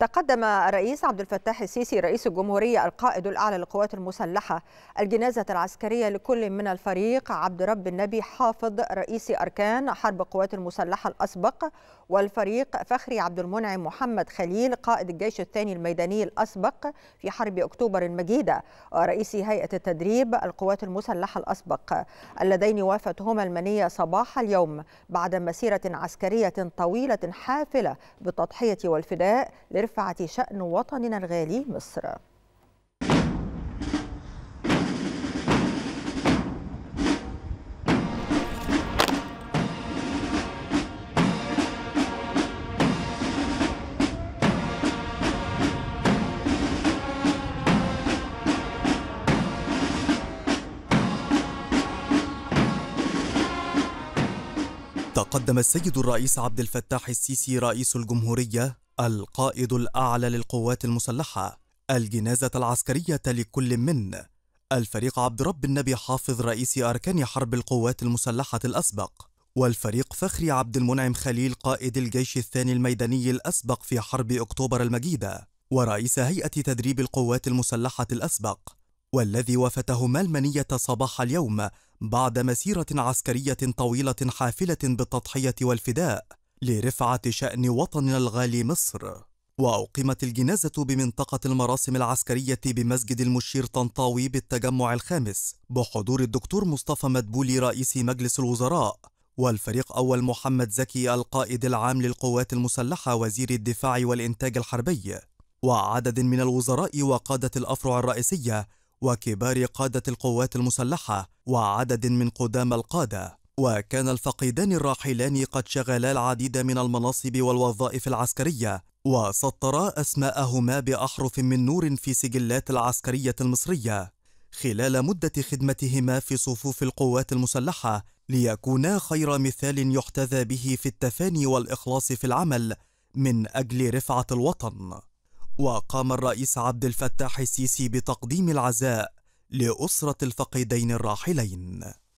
تقدم الرئيس عبد الفتاح السيسي رئيس الجمهورية القائد الأعلى للقوات المسلحة الجنازة العسكرية لكل من الفريق عبد رب النبي حافظ رئيس أركان حرب القوات المسلحة الأسبق والفريق فخري عبد المنعم محمد خليل قائد الجيش الثاني الميداني الأسبق في حرب أكتوبر المجيدة ورئيس هيئة التدريب القوات المسلحة الأسبق اللذين وافتهما المنية صباح اليوم بعد مسيرة عسكرية طويلة حافلة بالتضحية والفداء برفعة شأن وطننا الغالي مصر تقدم السيد الرئيس عبد الفتاح السيسي رئيس الجمهورية القائد الأعلى للقوات المسلحة الجنازة العسكرية لكل من الفريق عبد رب النبي حافظ رئيس أركان حرب القوات المسلحة الأسبق والفريق فخري عبد المنعم خليل قائد الجيش الثاني الميداني الأسبق في حرب أكتوبر المجيدة ورئيس هيئة تدريب القوات المسلحة الأسبق والذي وفتهما المنية صباح اليوم بعد مسيرة عسكرية طويلة حافلة بالتضحية والفداء لرفعة شأن وطننا الغالي مصر وأقيمت الجنازة بمنطقة المراسم العسكرية بمسجد المشير طنطاوي بالتجمع الخامس بحضور الدكتور مصطفى مدبولي رئيس مجلس الوزراء والفريق أول محمد زكي القائد العام للقوات المسلحة وزير الدفاع والإنتاج الحربي وعدد من الوزراء وقادة الأفرع الرئيسية وكبار قادة القوات المسلحة وعدد من قدام القادة وكان الفقيدان الراحلان قد شغلا العديد من المناصب والوظائف العسكرية وسطرا أسماءهما بأحرف من نور في سجلات العسكرية المصرية خلال مدة خدمتهما في صفوف القوات المسلحة ليكونا خير مثال يحتذى به في التفاني والإخلاص في العمل من أجل رفعة الوطن وقام الرئيس عبد الفتاح السيسي بتقديم العزاء لأسرة الفقيدين الراحلين